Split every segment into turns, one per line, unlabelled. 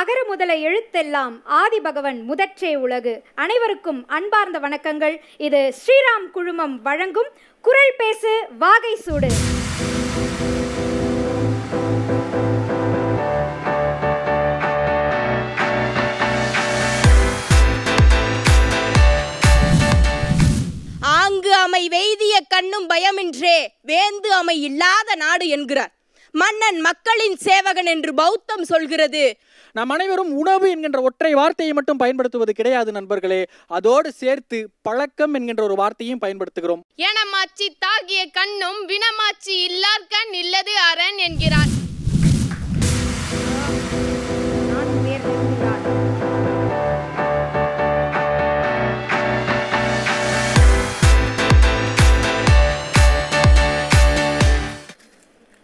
அகர முதல எழுத்தெல்லாம் ஆதிபகவன் முதற்றே உலகு அனைவருக்கும் அன்பார்ந்த வணக்கங்கள் இது ஸ்ரீராம் குழுமம் வழங்கும் குரல் பேசு வாகை சூடு
ஆங்கு அமை வெய்திய கண்ணும் பயமின்றே வேந்து அமை இல்லாத நாடு என்கிறார் மன்னன் மக்களின்
சேவகன் என்று பௌத்தம் சொல்கிறது நம் அனைவரும் உணவு என்கின்ற ஒற்றை வார்த்தையை மட்டும் பயன்படுத்துவது கிடையாது நண்பர்களே அதோடு சேர்த்து பழக்கம் என்கின்ற ஒரு வார்த்தையும் பயன்படுத்துகிறோம்
ஏனமாச்சி தாகிய கண்ணும் வினமாச்சி இல்லார் கண் இல்லது அரண் என்கிறார்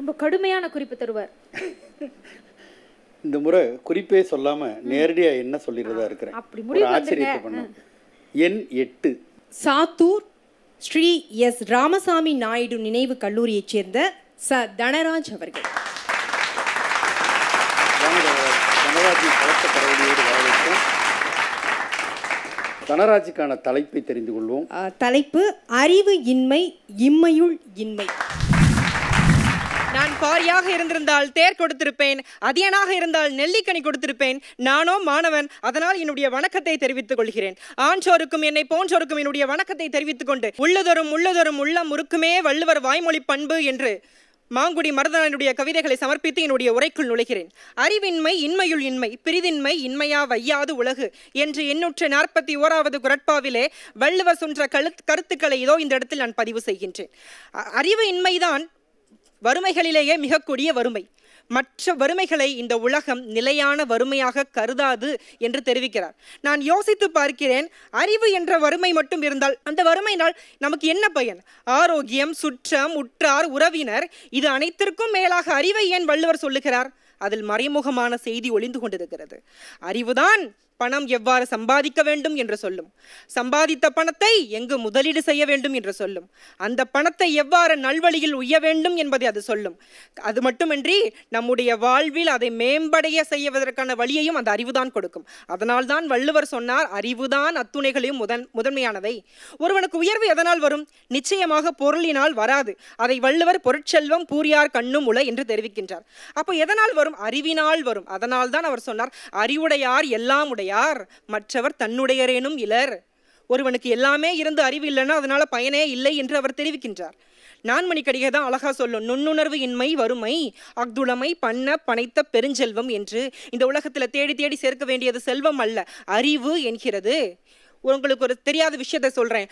ரொம்ப கடுமையான குறிப்பு தருவார்
இந்த முறை குறிப்பே சொல்லாம நேரடியா என்ன சொல்லிடுறதா இருக்கிறேன் ஆச்சரியத்தை எண் எட்டு
சாத்தூர் ஸ்ரீ எஸ் ராமசாமி நாயுடு நினைவு கல்லூரியைச் சேர்ந்த ச தனராஜ் அவர்கள்
தனராஜுக்கான தலைப்பை தெரிந்து கொள்வோம்
தலைப்பு அறிவு இன்மை
இம்மையுள் இன்மை நான் பாரியாக இருந்திருந்தால் தேர் கொடுத்திருப்பேன் அதியனாக இருந்தால் நெல்லிக்கனி கொடுத்திருப்பேன் நானோ மாணவன் அதனால் என்னுடைய வணக்கத்தை தெரிவித்துக் கொள்கிறேன் ஆன்றோருக்கும் என்னை போன்றோருக்கும் என்னுடைய வணக்கத்தை தெரிவித்துக் கொண்டு உள்ளதொரும் உள்ளதொரும் உள்ள முறுக்குமே வள்ளுவர் வாய்மொழி பண்பு என்று மாங்குடி மருதனனுடைய கவிதைகளை சமர்ப்பித்து என்னுடைய உரைக்குள் நுழைகிறேன் அறிவின்மை இன்மையுள் இன்மை பிரிதின்மை இன்மையா வையாது உலகு என்று எண்ணூற்று நாற்பத்தி ஓராவது குரட்பாவிலே வள்ளுவர் சொன்ற கருத்துக்களை இதோ இந்த இடத்தில் நான் பதிவு செய்கின்றேன் அறிவு இன்மைதான் வறுமைகளிலேயே மிக கொடிய வறுமை மற்ற வறுமைகளை இந்த உலகம் நிலையான வறுமையாக கருதாது என்று தெரிவிக்கிறார் நான் யோசித்து பார்க்கிறேன் அறிவு என்ற வறுமை மட்டும் இருந்தால் அந்த வறுமையினால் நமக்கு என்ன பயன் ஆரோக்கியம் சுற்றம் உற்றார் உறவினர் இது அனைத்திற்கும் மேலாக அறிவை ஏன் வள்ளுவர் சொல்லுகிறார் அதில் மறைமுகமான செய்தி ஒளிந்து கொண்டிருக்கிறது அறிவுதான் பணம் எவ்வாறு சம்பாதிக்க வேண்டும் என்று சொல்லும் சம்பாதித்த பணத்தை எங்கு முதலீடு செய்ய வேண்டும் என்று சொல்லும் அந்த பணத்தை எவ்வாறு நல்வழியில் உய்ய வேண்டும் என்பதை அது சொல்லும் அது மட்டுமின்றி நம்முடைய வாழ்வில் அதை மேம்படைய செய்வதற்கான வழியையும் அந்த அறிவுதான் கொடுக்கும் அதனால் தான் வள்ளுவர் சொன்னார் அறிவுதான் அத்துணைகளையும் முதன் முதன்மையானவை ஒருவனுக்கு உயர்வு எதனால் வரும் நிச்சயமாக பொருளினால் வராது அதை வள்ளுவர் பொருட்செல்வம் பூரியார் கண்ணும் உலை என்று தெரிவிக்கின்றார் அப்போ எதனால் வரும் அறிவினால் வரும் அதனால் தான் அவர் சொன்னார் அறிவுடையார் எல்லாம் உடைய யார் மற்றவர் தன்னுடையரேனும் இலர் ஒருவனுக்கு எல்லாமே இருந்து அறிவு இல்லைன்னா அதனால பயனே இல்லை என்று அவர் தெரிவிக்கின்றார் நான்மணிக்கடிகை தான் அழகா சொல்லும் நுண்ணுணர்வு இன்மை வறுமை அக்துளமை பண்ண பனைத்த பெருஞ்செல்வம் என்று இந்த உலகத்தில் தேடி தேடி சேர்க்க வேண்டியது செல்வம் அல்ல அறிவு என்கிறது உங்களுக்கு ஒரு தெரியாத விஷயத்த சொல்கிறேன்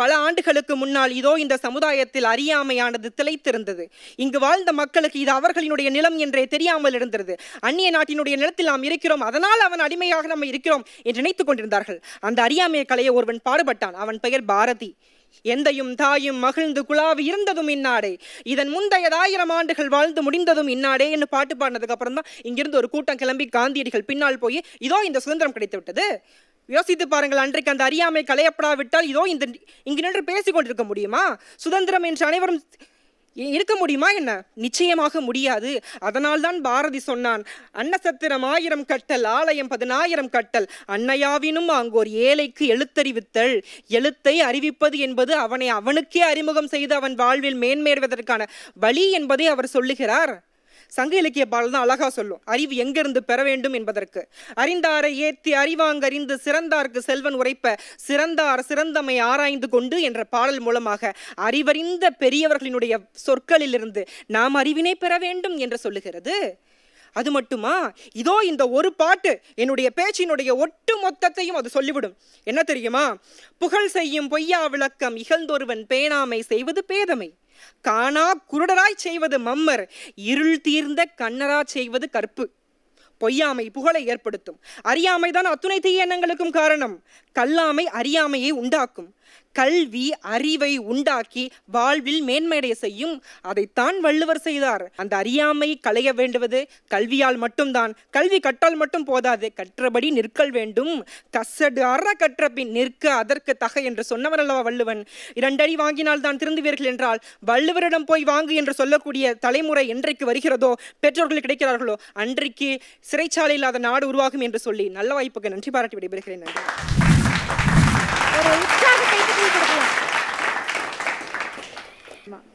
பல ஆண்டுகளுக்கு முன்னால் இதோ இந்த சமுதாயத்தில் அறியாமையானது திளைத்திருந்தது இங்கு வாழ்ந்த மக்களுக்கு இது அவர்களினுடைய நிலம் என்றே தெரியாமல் இருந்தது அந்நிய நாட்டினுடைய நிலத்தில் நாம் இருக்கிறோம் அதனால் அவன் அடிமையாக நம்ம இருக்கிறோம் என்று நினைத்துக் கொண்டிருந்தார்கள் அந்த அறியாமையை கலையை ஒருவன் பாடுபட்டான் அவன் பெயர் பாரதி எந்தையும் தாயும் மகிழ்ந்து குழாவி இருந்ததும் இன்னாடே இதன் முந்தையதாயிரம் ஆண்டுகள் வாழ்ந்து முடிந்ததும் இன்னாடே என்று பாட்டு பாடினதுக்கு அப்புறம் தான் இங்கிருந்து ஒரு கூட்டம் கிளம்பி காந்தியடிகள் பின்னால் போய் இதோ இந்த சுதந்திரம் கிடைத்து விட்டது யோசித்து பாருங்கள் அன்றைக்கு அந்த அறியாமை களையப்படாவிட்டால் இதோ இந்த இங்கு நின்று பேசி கொண்டிருக்க முடியுமா சுதந்திரம் என்று அனைவரும் இருக்க முடியுமா என்ன நிச்சயமாக முடியாது அதனால்தான் பாரதி சொன்னான் அன்னசத்திரம் ஆயிரம் கட்டல் ஆலயம் பதினாயிரம் கட்டல் அன்னையாவினும் அங்கோர் ஏழைக்கு எழுத்தறிவித்தல் எழுத்தை அறிவிப்பது என்பது அவனை அவனுக்கே அறிமுகம் செய்து அவன் வாழ்வில் மேன்மேறுவதற்கான வழி என்பதை அவர் சொல்லுகிறார் சங்க இலக்கிய பாடல் தான் அழகாக சொல்லும் அறிவு எங்கிருந்து பெற வேண்டும் என்பதற்கு அறிந்தாரை ஏத்தி அறிவாங்கறிந்து சிறந்தார்க்கு செல்வன் உரைப்ப சிறந்தார் சிறந்தமை ஆராய்ந்து கொண்டு என்ற பாடல் மூலமாக அறிவறிந்த பெரியவர்களினுடைய சொற்களிலிருந்து நாம் அறிவினை பெற வேண்டும் என்று சொல்லுகிறது அது மட்டுமா இதோ இந்த ஒரு பாட்டு என்னுடைய பேச்சினுடைய ஒட்டு மொத்தத்தையும் அது சொல்லிவிடும் என்ன தெரியுமா புகழ் செய்யும் பொய்யா விளக்கம் இகழ்ந்தொருவன் பேணாமை செய்வது பேதமை காணா குருடராய் செய்வது மம்மர் இருள் தீர்ந்த கண்ணரா செய்வது கற்பு பொய்யாமை புகழை ஏற்படுத்தும் அறியாமைதான் அத்துணை தீய எண்ணங்களுக்கும் காரணம் கல்லாமை அறியாமையை உண்டாக்கும் கல்வி அறிவை உண்டாக்கி வாழ்வில் மேன்மையடைய செய்யும் அதைத்தான் வள்ளுவர் செய்தார் அந்த அறியாமை களைய வேண்டுவது கல்வியால் மட்டும்தான் கல்வி கற்றால் மட்டும் போதாது கற்றபடி நிற்கல் வேண்டும் கசடு அற கற்ற பின் நிற்க அதற்கு தகை என்று சொன்னவர் அல்லவா வள்ளுவன் இரண்டடி வாங்கினால் தான் திருந்துவீர்கள் என்றால் வள்ளுவரிடம் போய் வாங்கு என்று சொல்லக்கூடிய தலைமுறை என்றைக்கு வருகிறதோ பெற்றோர்கள் கிடைக்கிறார்களோ அன்றைக்கு சிறைச்சாலை இல்லாத நாடு உருவாகும் என்று சொல்லி நல்ல வாய்ப்புக்கு நன்றி பாராட்டி விடைபெறுகிறேன் நன்றி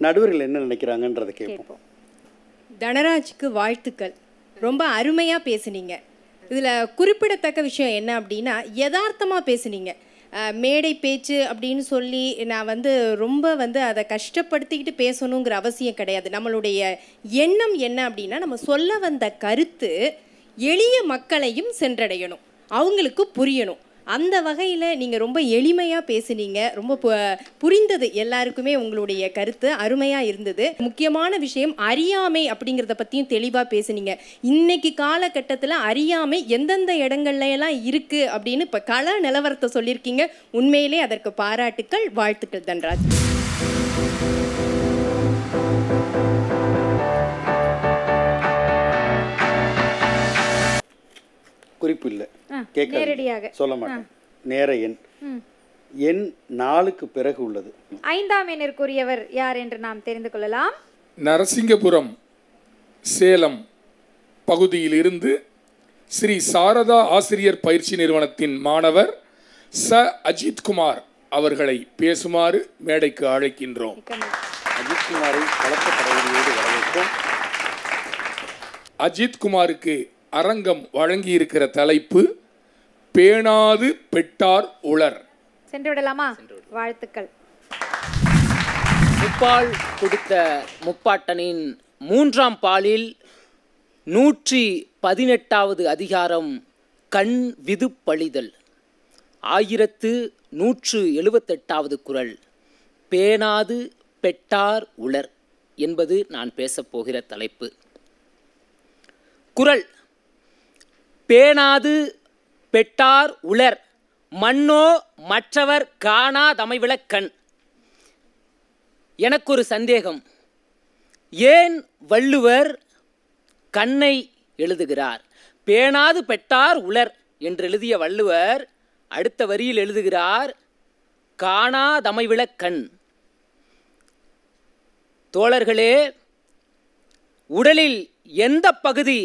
நடுவர்கள் என்ன நினைக்கிறாங்கன்றதை
கேட்போம் தனராஜுக்கு வாழ்த்துக்கள் ரொம்ப அருமையாக பேசுனீங்க இதில் குறிப்பிடத்தக்க விஷயம் என்ன அப்படின்னா யதார்த்தமாக பேசுனீங்க மேடை பேச்சு அப்படின்னு சொல்லி நான் வந்து ரொம்ப வந்து அதை கஷ்டப்படுத்திக்கிட்டு பேசணுங்கிற அவசியம் கிடையாது நம்மளுடைய எண்ணம் என்ன அப்படின்னா நம்ம சொல்ல வந்த கருத்து எளிய மக்களையும் சென்றடையணும் அவங்களுக்கு புரியணும் அந்த வகையில் நீங்கள் ரொம்ப எளிமையாக பேசுனீங்க ரொம்ப புரிந்தது எல்லாருக்குமே உங்களுடைய கருத்து அருமையாக இருந்தது முக்கியமான விஷயம் அறியாமை அப்படிங்கிறத பற்றியும் தெளிவாக பேசுனீங்க இன்னைக்கு காலகட்டத்தில் அறியாமை எந்தெந்த இடங்கள்லையெல்லாம் இருக்குது அப்படின்னு இப்போ கள நிலவரத்தை சொல்லியிருக்கீங்க உண்மையிலே அதற்கு பாராட்டுக்கள் வாழ்த்துக்கள் தன்ராஜ்
குறிப்பு இல்லை கேட்க சொல்ல மாட்டேன்
நேர எண் எண் நாளுக்கு பிறகு உள்ளது
ஐந்தாம் எண்ணிற்குரியவர் யார் என்று நாம் தெரிந்து கொள்ளலாம்
நரசிங்கபுரம் சேலம் பகுதியில் இருந்து ஸ்ரீ சாரதா ஆசிரியர் பயிற்சி நிறுவனத்தின் மாணவர் ச அஜித்குமார் அவர்களை பேசுமாறு மேடைக்கு அழைக்கின்றோம் அஜித்குமாரை அஜித்குமாருக்கு அரங்கம் வழங்கியிருக்கிற தலைப்பு பேணாது பெட்டார் உலர்
சென்று விடலாமா வாழ்த்துக்கள் முப்பால் கொடுத்த முப்பாட்டனின் மூன்றாம் பாலில் நூற்றி பதினெட்டாவது அதிகாரம் கண் விது பழிதல் ஆயிரத்து நூற்று எழுபத்தெட்டாவது குரல் பேணாது பெட்டார் உலர் என்பது நான் பேசப்போகிற தலைப்பு குரல் பேணாது பெட்டார் உலர் மண்ணோ மற்றவர் காணாதமைவிளக்கண் எனக்கொரு சந்தேகம் ஏன் வள்ளுவர் கண்ணை எழுதுகிறார் பேணாது பெட்டார் உலர் என்று எழுதிய வள்ளுவர் அடுத்த வரியில் எழுதுகிறார் காணாதமைவிளக்கண் தோழர்களே உடலில் எந்த பகுதி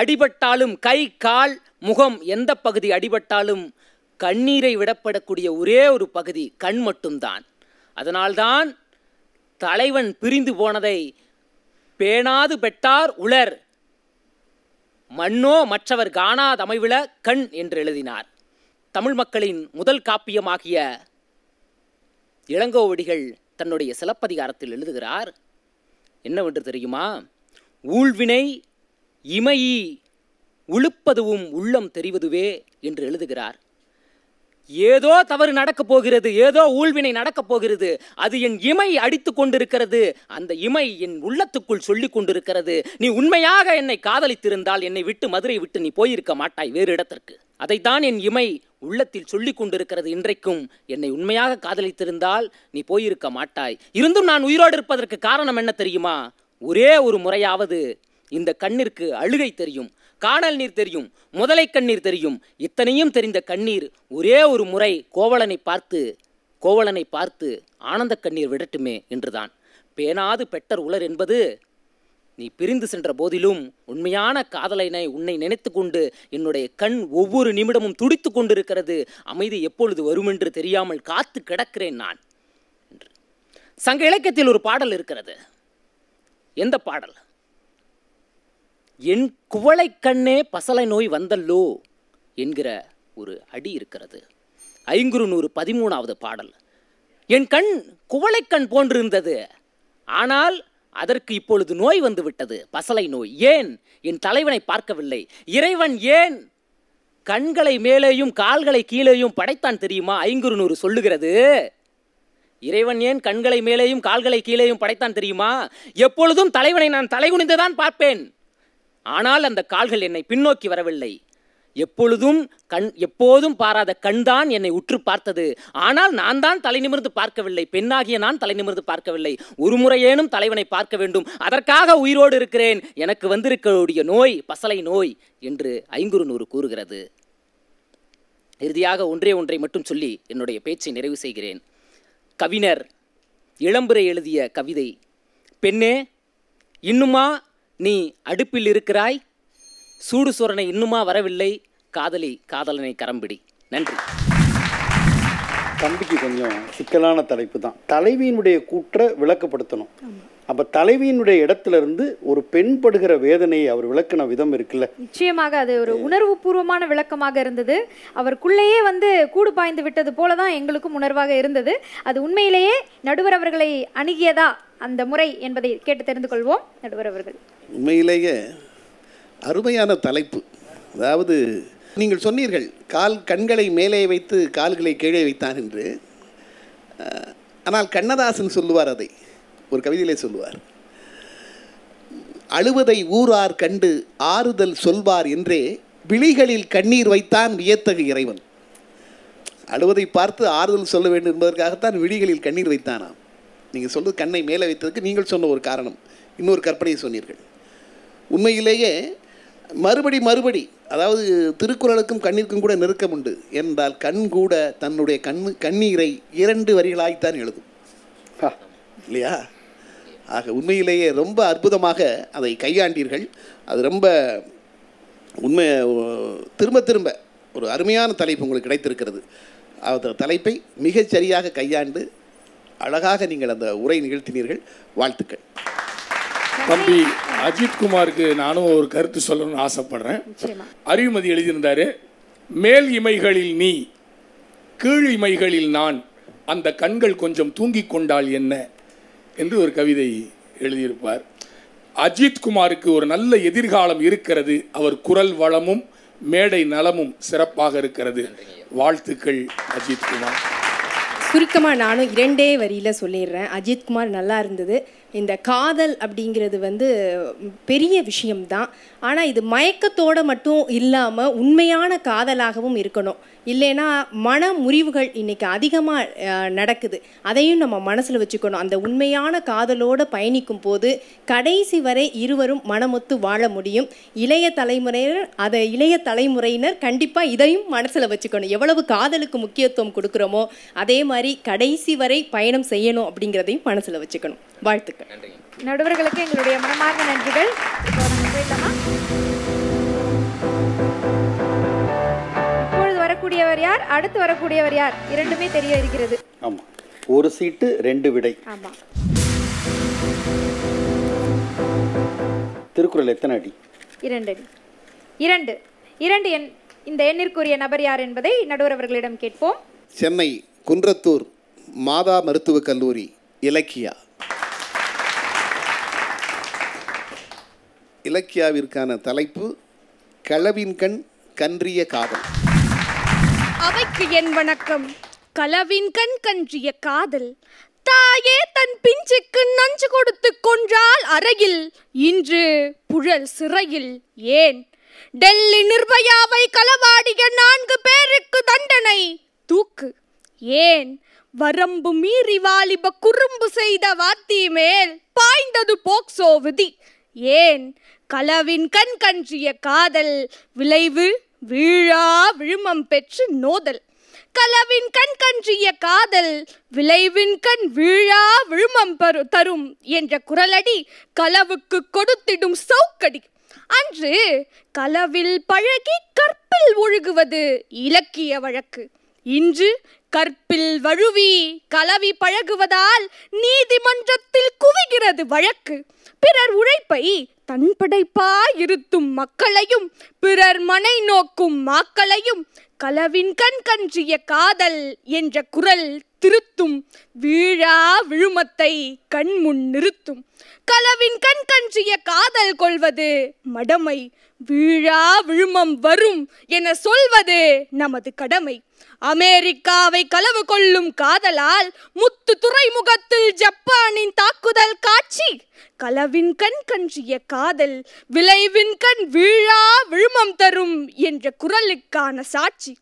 அடிபட்டாலும் கை கால் முகம் எந்த பகுதி அடிபட்டாலும் கண்ணீரை விடப்படக்கூடிய ஒரே ஒரு பகுதி கண் மட்டும்தான் அதனால்தான் தலைவன் பிரிந்து போனதை பேணாது பெட்டார் உளர் மண்ணோ மற்றவர் காணாதமைவில கண் என்று எழுதினார் தமிழ் மக்களின் முதல் காப்பியமாகிய இளங்கோவடிகள் தன்னுடைய சிலப்பதிகாரத்தில் எழுதுகிறார் என்னவென்று தெரியுமா ஊழ்வினை இமையி உழுப்பதுவும் உள்ளம் தெரிவதுவே என்று எழுதுகிறார் ஏதோ தவறு நடக்கப் போகிறது ஏதோ ஊழ்வினை நடக்கப் போகிறது அது என் இமை அடித்து கொண்டிருக்கிறது அந்த இமை என் உள்ளத்துக்குள் சொல்லி கொண்டிருக்கிறது நீ உண்மையாக என்னை காதலித்திருந்தால் என்னை விட்டு மதுரை விட்டு நீ போயிருக்க மாட்டாய் வேறு இடத்திற்கு அதைத்தான் என் இமை உள்ளத்தில் சொல்லி கொண்டிருக்கிறது இன்றைக்கும் என்னை உண்மையாக காதலித்திருந்தால் நீ போயிருக்க மாட்டாய் இருந்தும் நான் உயிரோடு இருப்பதற்கு காரணம் என்ன தெரியுமா ஒரே ஒரு முறையாவது இந்த கண்ணிற்கு அழுகை தெரியும் காணல் நீர் தெரியும் முதலை கண்ணீர் தெரியும் இத்தனையும் தெரிந்த கண்ணீர் ஒரே ஒரு முறை கோவலனை பார்த்து கோவலனை பார்த்து ஆனந்த கண்ணீர் விடட்டுமே என்றுதான் பேனாது பெட்டர் உலர் என்பது நீ பிரிந்து சென்ற போதிலும் உண்மையான காதலனை உன்னை நினைத்து கொண்டு என்னுடைய கண் ஒவ்வொரு நிமிடமும் துடித்து கொண்டிருக்கிறது அமைதி எப்பொழுது வருமென்று தெரியாமல் காத்து கிடக்கிறேன் நான் என்று சங்க இலக்கியத்தில் ஒரு பாடல் இருக்கிறது எந்த பாடல் என் குவளை கண்ணே பசலை நோய் வந்தல்லோ என்கிற ஒரு அடி இருக்கிறது ஐங்குறு நூறு பதிமூணாவது பாடல் என் கண் குவளைக்கண் போன்றிருந்தது ஆனால் அதற்கு இப்பொழுது நோய் வந்து விட்டது பசலை நோய் ஏன் என் தலைவனை பார்க்கவில்லை இறைவன் ஏன் கண்களை மேலேயும் கால்களை கீழேயும் படைத்தான் தெரியுமா ஐங்குறு நூறு சொல்லுகிறது இறைவன் ஏன் கண்களை மேலேயும் கால்களை கீழேயும் படைத்தான் தெரியுமா எப்பொழுதும் தலைவனை நான் தலைகுனிந்துதான் பார்ப்பேன் ஆனால் அந்த கால்கள் என்னை பின்னோக்கி வரவில்லை எப்பொழுதும் கண் எப்போதும் பாராத கண்தான் என்னை உற்று பார்த்தது ஆனால் நான் தான் தலை நிமிர்ந்து பார்க்கவில்லை பெண்ணாகிய நான் தலை நிமிர்ந்து பார்க்கவில்லை ஒரு முறையேனும் தலைவனை பார்க்க வேண்டும் அதற்காக உயிரோடு இருக்கிறேன் எனக்கு வந்திருக்கக்கூடிய நோய் பசலை நோய் என்று ஐங்குறுநூறு கூறுகிறது இறுதியாக ஒன்றே ஒன்றை மட்டும் சொல்லி என்னுடைய பேச்சை நிறைவு செய்கிறேன் கவிஞர் இளம்புரை எழுதிய கவிதை பெண்ணே இன்னுமா நீ அடுப்பில் இருக்கிறாய் சூடு சுரணை இன்னுமா வரவில்லை காதலி காதலனை கரம்பிடி நன்றி
தம்பிக்கு கொஞ்சம் சிக்கலான தலைப்பு தான் தலைவியினுடைய கூற்றை விளக்கப்படுத்தணும் அப்போ தலைவியினுடைய இடத்துல இருந்து ஒரு பெண் படுகிற வேதனையை அவர் விளக்கின விதம் இருக்குல்ல
நிச்சயமாக அது ஒரு உணர்வு பூர்வமான விளக்கமாக இருந்தது அவருக்குள்ளேயே வந்து கூடு பாய்ந்து விட்டது போல தான் எங்களுக்கும் உணர்வாக இருந்தது அது உண்மையிலேயே நடுவர் அவர்களை அணுகியதா அந்த முறை என்பதை கேட்டு தெரிந்து கொள்வோம் நடுவர் அவர்கள்
உண்மையிலேயே அருமையான தலைப்பு அதாவது நீங்கள் சொன்னீர்கள் கால் கண்களை மேலே வைத்து கால்களை கீழே வைத்தான் என்று ஆனால் கண்ணதாசன் சொல்லுவார் அதை ஒரு கவிதையிலே சொல்லுவார் அழுவதை ஊரார் கண்டு ஆறுதல் சொல்வார் என்றே விழிகளில் கண்ணீர் வைத்தான் வியத்தகு இறைவன் அழுவதை பார்த்து ஆறுதல் சொல்ல வேண்டும் என்பதற்காகத்தான் விழிகளில் கண்ணீர் வைத்தானாம் நீங்கள் சொல்வது கண்ணை மேலே வைத்ததுக்கு நீங்கள் சொன்ன ஒரு காரணம் இன்னொரு கற்பனையை சொன்னீர்கள் உண்மையிலேயே மறுபடி மறுபடி அதாவது திருக்குறளுக்கும் கண்ணிற்கும் கூட நெருக்கம் உண்டு என்றால் கண் கூட தன்னுடைய கண் கண்ணீரை இரண்டு வரிகளாய்த்தான் எழுதும் இல்லையா ஆக உண்மையிலேயே ரொம்ப அற்புதமாக அதை கையாண்டீர்கள் அது ரொம்ப உண்மை திரும்ப திரும்ப ஒரு அருமையான தலைப்பு உங்களுக்கு கிடைத்திருக்கிறது அந்த தலைப்பை மிகச்சரியாக கையாண்டு அழகாக நீங்கள் அந்த உரை நிகழ்த்தினீர்கள்
வாழ்த்துக்கள் தம்பி அஜித்குமாருக்கு நானும் ஒரு கருத்து சொல்லணும்னு ஆசைப்படுறேன் அறிவுமதி எழுதியிருந்தாரு மேல் இமைகளில் நீ கீழ் இமைகளில் நான் அந்த கண்கள் கொஞ்சம் தூங்கிக் கொண்டால் என்ன என்று ஒரு கவிதை எழுதியிருப்பார் அஜித்குமாருக்கு ஒரு நல்ல எதிர்காலம் இருக்கிறது அவர் குரல் வளமும் மேடை நலமும் சிறப்பாக இருக்கிறது வாழ்த்துக்கள் அஜித்குமார்
சுருக்கமாக நானும் இரண்டே வரியில் சொல்லிடுறேன் அஜித்குமார் நல்லா இருந்தது இந்த காதல் அப்படிங்கிறது வந்து பெரிய விஷயம்தான் ஆனால் இது மயக்கத்தோடு மட்டும் இல்லாமல் உண்மையான காதலாகவும் இருக்கணும் இல்லைன்னா மன முறிவுகள் இன்றைக்கி அதிகமாக நடக்குது அதையும் நம்ம மனசில் வச்சுக்கணும் அந்த உண்மையான காதலோடு பயணிக்கும் போது கடைசி வரை இருவரும் மனமொத்து வாழ முடியும் இளைய தலைமுறையினர் அதை இளைய தலைமுறையினர் கண்டிப்பாக இதையும் மனசில் வச்சுக்கணும் எவ்வளவு காதலுக்கு முக்கியத்துவம் கொடுக்குறோமோ அதே மாதிரி கடைசி வரை பயணம் செய்யணும் அப்படிங்கிறதையும் மனசில் வச்சுக்கணும் வாழ்த்துக்கள் இருக்கு
நடுவர்களுக்கு எங்களுடைய மனமார்ந்த நன்றிகள் இப்பொழுது வரக்கூடியவர் யார் அடுத்து வரக்கூடியவர் யார் இரண்டுமே தெரிய இருக்கிறது ஆமா
ஒரு சீட்டு ரெண்டு விடை ஆமாம் திருக்குறள் எத்தனை அடி
இரண்டு அடி இரண்டு இரண்டு எண் இந்த எண்ணிற்குரிய நபர் யார் என்பதை நடுவர் அவர்களிடம் கேட்போம்
சென்னை குன்றத்தூர் மாதா மருத்துவக் கல்லூரி இலக்கியா இலக்கியாவிற்கான தலைப்பு களவின் கண் கன்றிய காதல்
அவைக்கு என் வணக்கம் களவின் கண் கன்றிய காதல் தாயே தன் பிஞ்சுக்கு நஞ்சு கொடுத்து கொன்றால் அறையில் இன்று புழல் சிறையில் ஏன் டெல்லி நிர்பயாவை களவாடிய நான்கு பேருக்கு தண்டனை தூக்கு ஏன் வரம்பு மீறி வாலிப குறும்பு செய்த வாத்தி மேல் பாய்ந்தது போக்சோ விதி ஏன் கலவின் கண் கன்றிய காதல் விளைவு வீழா விழுமம் பெற்று நோதல் கலவின் கண் கன்றிய காதல் விளைவின் கண் வீழா விழுமம் தரும் என்ற குரலடி கலவுக்கு கொடுத்திடும் சௌக்கடி அன்று கலவில் பழகி கற்பில் ஒழுகுவது இலக்கிய வழக்கு இன்று கற்பில் வழுவி கலவி பழகுவதால் நீதிமன்றத்தில் குவிகிறது வழக்கு பிறர் உழைப்பை தன் படைப்பா இருத்தும் மக்களையும் பிறர் மனை நோக்கும் மாக்களையும் கலவின் கண் கன்றிய காதல் என்ற குரல் திருத்தும் வீழா விழுமத்தை கண்முன் நிறுத்தும் கலவின் கண் கன்றிய காதல் கொள்வது மடமை வீழா விழுமம் வரும் என சொல்வது நமது கடமை அமெரிக்காவை களவு கொள்ளும் காதலால் முத்து துறைமுகத்தில் ஜப்பானின் தாக்குதல் காட்சி களவின் கண் கன்றிய காதல் விளைவின் கண் வீழா விழுமம் தரும் என்ற குரலுக்கான சாட்சி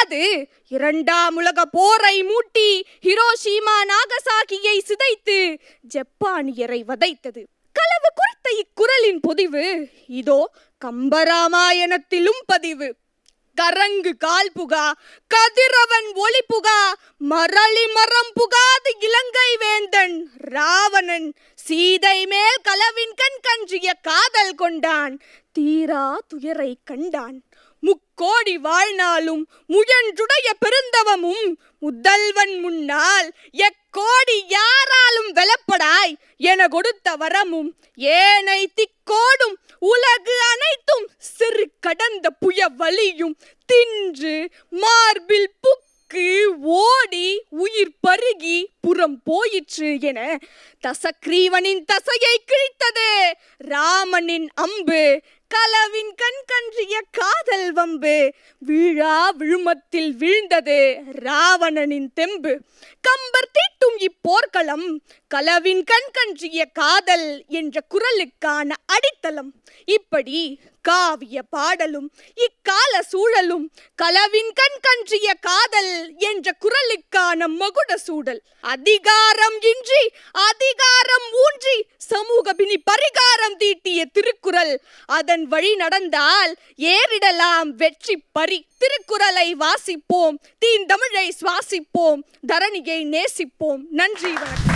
அது இரண்டாம் உலக போரை மூட்டி ஹிரோஷிமா நாகசாகியை சிதைத்து ஜப்பானியரை வதைத்தது களவு குறித்த இக்குரலின் பொதிவு இதோ கம்பராமாயணத்திலும் பதிவு கரங்கு கால் புகா கதிரவன் ஒளி புகா மரளி மரம் புகாது இலங்கை வேந்தன் ராவணன் சீதை மேல் கலவின் கண் கஞ்சிய காதல் கொண்டான் தீரா துயரை கண்டான் முக்கோடி வாழ்நாளும் முயன்றுடைய பெருந்தவமும் முதல்வன் முன்னால் எக்கோடி யாராலும் வெலப்படாய் என கொடுத்த வரமும் ஏனை திக்கோடும் உலகு அனைத்தும் சிறு கடந்த புய வலியும் தின்று மார்பில் புக்கு ஓடி உயிர் பருகி புறம் போயிற்று என தசக்ரீவனின் தசையை கிழித்தது ராமனின் அம்பு கலவின் கண் கன்றிய காதல் வம்பு வீழா விழுமத்தில் வீழ்ந்தது ராவணனின் தெம்பு கம்பர் தீட்டும் இப்போர்க்களம் கலவின் கண் கன்றிய காதல் என்ற குரலுக்கான அடித்தளம் இப்படி காவிய பாடலும் இக்கால சூழலும் கலவின் கண் கன்றிய காதல் என்ற குரலுக்கான மகுட சூடல் அதிகாரம் இன்றி அதிகாரம் ஊன்றி சமூக பிணி பரிகாரம் தீட்டிய திருக்குறள் அதன் அதன் வழி நடந்தால் ஏறிடலாம் வெற்றி பறி திருக்குறளை வாசிப்போம் தீந்தமிழை சுவாசிப்போம் தரணியை நேசிப்போம் நன்றி வணக்கம்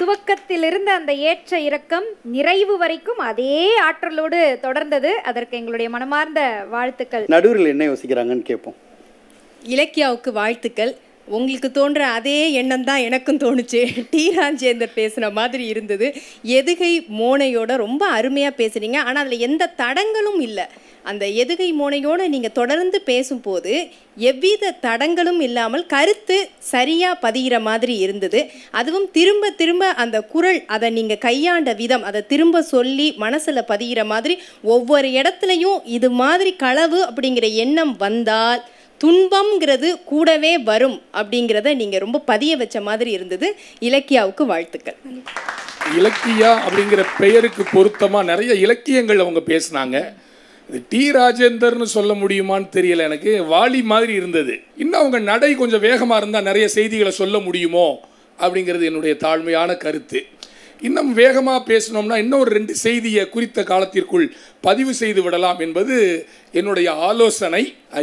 துவக்கத்தில் இருந்த அந்த ஏற்ற இறக்கம் நிறைவு வரைக்கும் அதே ஆற்றலோடு தொடர்ந்தது அதற்கு எங்களுடைய மனமார்ந்த வாழ்த்துக்கள் நடுவில்
என்ன யோசிக்கிறாங்கன்னு கேட்போம்
இலக்கியாவுக்கு வாழ்த்துக்கள் உங்களுக்கு தோன்ற அதே எண்ணம் தான் எனக்கும்
தோணுச்சு டி ராஜேந்தர் பேசின மாதிரி இருந்தது எதுகை மோனையோட ரொம்ப அருமையாக பேசுனீங்க ஆனால் அதில் எந்த தடங்களும் இல்லை அந்த எதுகை மோனையோடு நீங்கள் தொடர்ந்து பேசும்போது எவ்வித தடங்களும் இல்லாமல் கருத்து சரியாக பதிகிற மாதிரி இருந்தது அதுவும் திரும்ப திரும்ப அந்த குரல் அதை நீங்கள் கையாண்ட விதம் அதை திரும்ப சொல்லி மனசில் பதிகிற மாதிரி ஒவ்வொரு இடத்துலையும் இது மாதிரி களவு அப்படிங்கிற எண்ணம் வந்தால் துன்பம்ங்கிறது கூடவே வரும் அப்படிங்கிறத நீங்கள் ரொம்ப பதிய வச்ச மாதிரி இருந்தது இலக்கியாவுக்கு வாழ்த்துக்கள்
இலக்கியா அப்படிங்கிற பெயருக்கு பொருத்தமாக நிறைய இலக்கியங்கள் அவங்க பேசினாங்க இது டி ராஜேந்தர்னு சொல்ல முடியுமான்னு தெரியல எனக்கு வாலி மாதிரி இருந்தது இன்னும் அவங்க நடை கொஞ்சம் வேகமாக இருந்தால் நிறைய செய்திகளை சொல்ல முடியுமோ அப்படிங்கிறது என்னுடைய தாழ்மையான கருத்து இன்னும் வேகமாக பேசினோம்னா இன்னொரு ரெண்டு செய்தியை குறித்த காலத்திற்குள் பதிவு செய்து விடலாம் என்பது என்னுடைய ஆலோசனை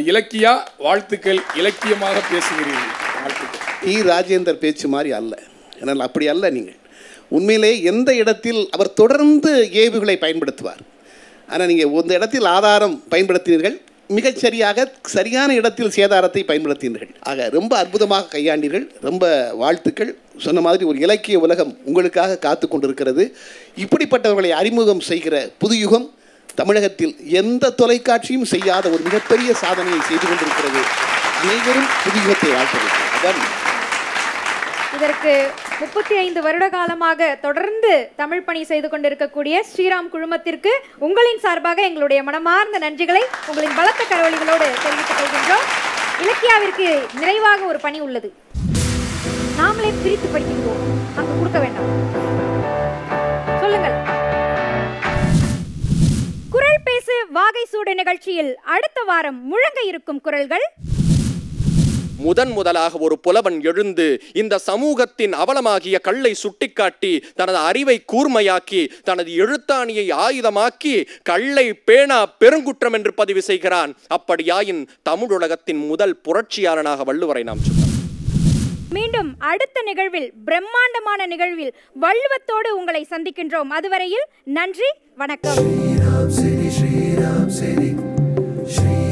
இலக்கியா வாழ்த்துக்கள் இலக்கியமாக பேசுகிறீர்கள் வாழ்த்துக்கள்
டி ராஜேந்தர் பேச்சு மாதிரி அல்ல ஏன்னால் அப்படி அல்ல நீங்கள் உண்மையிலே எந்த இடத்தில் அவர் தொடர்ந்து ஏவுகளை பயன்படுத்துவார் ஆனால் நீங்கள் இந்த இடத்தில் ஆதாரம் பயன்படுத்தினீர்கள் மிகச்சரியாக சரியான இடத்தில் சேதாரத்தை பயன்படுத்தினீர்கள் ஆக ரொம்ப அற்புதமாக கையாண்டீர்கள் ரொம்ப வாழ்த்துக்கள் சொன்ன மாதிரி ஒரு இலக்கிய உலகம் உங்களுக்காக காத்து கொண்டிருக்கிறது இப்படிப்பட்டவர்களை அறிமுகம் செய்கிற புதுயுகம் தமிழகத்தில் எந்த தொலைக்காட்சியும் செய்யாத ஒரு மிகப்பெரிய சாதனையை செய்து கொண்டிருக்கிறது அனைவரும் புதுயுகத்தை வாழ்த்துகிறேன் அதான்
இதற்கு முப்பத்தி ஐந்து வருட காலமாக தொடர்ந்து தமிழ் பணி செய்து கொண்டிருக்கக்கூடிய ஸ்ரீராம் குழுமத்திற்கு உங்களின் சார்பாக எங்களுடைய மனமார்ந்த நன்றிகளை உங்களின் பலத்த கரவழிகளோடு தெரிவித்துக் கொள்கின்றோம் இலக்கியாவிற்கு நிறைவாக ஒரு பணி உள்ளது நாமளே பிரித்து படிக்கின்றோம் அங்கு கொடுக்க வேண்டாம் சொல்லுங்கள் குரல் பேசு வாகை சூடு நிகழ்ச்சியில் அடுத்த வாரம் முழங்க இருக்கும் குரல்கள்
முதன் முதலாக ஒரு புலவன் எழுந்து இந்த சமூகத்தின் அவலமாகிய கல்லை சுட்டிக்காட்டி தனது அறிவை கூர்மையாக்கி தனது எழுத்தாணியை ஆயுதமாக்கி கல்லை பேணா பெருங்குற்றம் என்று பதிவு செய்கிறான் அப்படியாயின் தமிழ் உலகத்தின் முதல் புரட்சியாளனாக வள்ளுவரை நாம்
மீண்டும் அடுத்த நிகழ்வில் பிரம்மாண்டமான நிகழ்வில் வள்ளுவத்தோடு உங்களை சந்திக்கின்றோம் அதுவரையில் நன்றி வணக்கம்
ஸ்ரீராம் சரி ஸ்ரீராம் சரி ஸ்ரீ